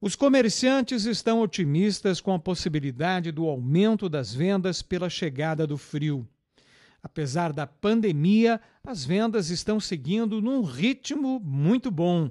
Os comerciantes estão otimistas com a possibilidade do aumento das vendas pela chegada do frio. Apesar da pandemia, as vendas estão seguindo num ritmo muito bom,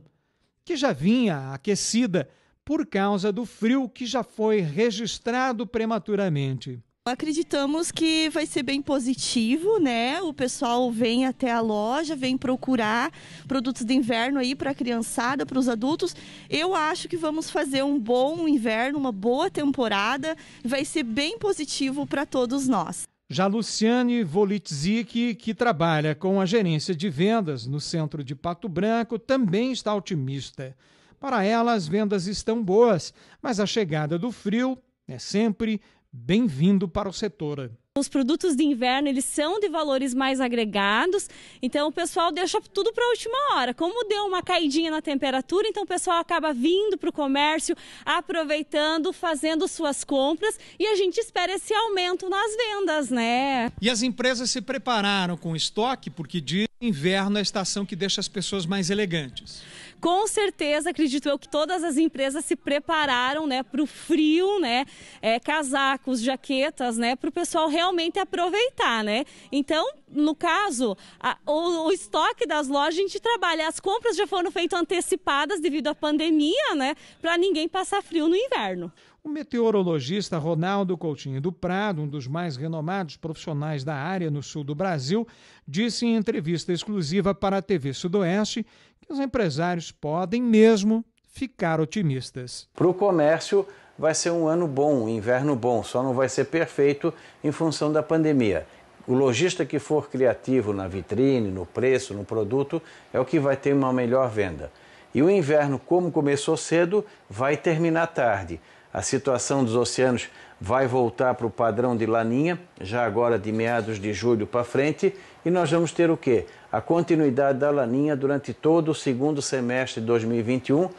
que já vinha aquecida por causa do frio que já foi registrado prematuramente. Acreditamos que vai ser bem positivo, né? O pessoal vem até a loja, vem procurar produtos de inverno aí para a criançada, para os adultos. Eu acho que vamos fazer um bom inverno, uma boa temporada. Vai ser bem positivo para todos nós. Já Luciane Volitzik, que trabalha com a gerência de vendas no centro de Pato Branco, também está otimista. Para ela, as vendas estão boas, mas a chegada do frio é sempre bem-vindo para o setor. Os produtos de inverno, eles são de valores mais agregados, então o pessoal deixa tudo para a última hora. Como deu uma caidinha na temperatura, então o pessoal acaba vindo para o comércio, aproveitando, fazendo suas compras e a gente espera esse aumento nas vendas, né? E as empresas se prepararam com estoque, porque de inverno é a estação que deixa as pessoas mais elegantes. Com certeza, acredito eu que todas as empresas se prepararam né, para o frio, né? É, casacos, jaquetas, né? Para o pessoal realmente aproveitar, né? Então, no caso, a, o, o, estoque das lojas, a gente trabalha. As compras já foram feitas antecipadas devido à pandemia, né? Para ninguém passar frio no inverno. O meteorologista Ronaldo Coutinho do Prado, um dos mais renomados profissionais da área no sul do Brasil, disse em entrevista exclusiva para a TV Sudoeste que os empresários podem mesmo ficar otimistas. Para o comércio, vai ser um ano bom, um inverno bom, só não vai ser perfeito em função da pandemia. O lojista que for criativo na vitrine, no preço, no produto, é o que vai ter uma melhor venda. E o inverno, como começou cedo, vai terminar tarde. A situação dos oceanos vai voltar para o padrão de laninha, já agora de meados de julho para frente, e nós vamos ter o quê? A continuidade da laninha durante todo o segundo semestre de 2021,